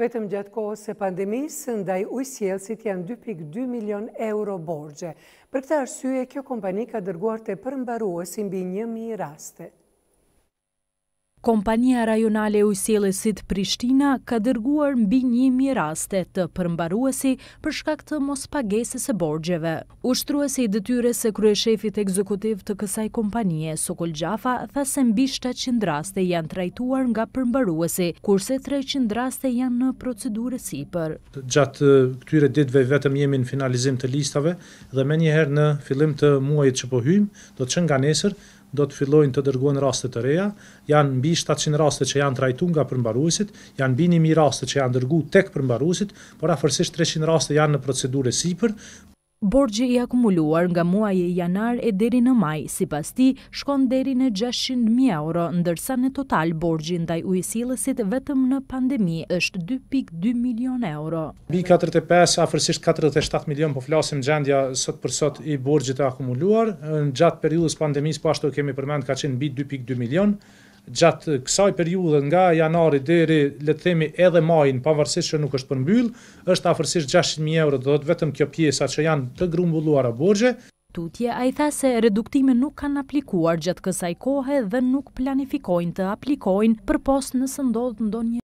Vetëm gjatë kohës se pandemisë, ndaj ujësjelësit janë 2.2 milion euro borgje. Për këta arsye, kjo kompani ka dërguar të përmbaruasin bëj njëmi raste. Kompania rajonale ujësile Prishtina ka dërguar mbi njimi raste të përmbaruesi për shkak të mos pagesës e borgjeve. Ushtruesi i dëtyre se kryeshefit ekzekutiv të kësaj kompanije, Sokol Gjafa, tha se mbi 700 raste janë trajtuar nga përmbaruesi, kurse 300 raste janë në procedurë si për. Gjatë këtyre ditve vetëm jemi në finalizim të listave dhe me njëherë në fillim të muajit që po hymë, do të që nga nesër, do të fillojnë të dërgojnë raste të reja, janë mbi 700 raste që janë trajtuar nga përmbaruesit, janë mbi 1000 raste që janë dërguar tek përmbaruesit, por afërsisht 300 raste janë në procedurë sipër, Borgji i akumuluar nga muaj e janar e deri në maj, si pas ti, shkon deri në 600.000 euro, ndërsa në total borgji ndaj ujësilësit vetëm në pandemi është 2.2 milion euro. Bi 45, afërsisht 47 milion, po flasim gjendja sot për sot i borgjit e akumuluar, në gjatë periullës pandemis, po ashtu kemi përmend ka qenë bi 2.2 milion, gjatë kësaj periudhe nga janari deri le të themi edhe majin, pavarësisht që nuk është përmbyll, është afërsisht 600.000 euro, do të vetëm kjo pjesa që janë të grumbulluara borxhe. Tutje a i tha se reduktime nuk kanë aplikuar gjatë kësaj kohe dhe nuk planifikojnë të aplikojnë për post nësë ndonjë.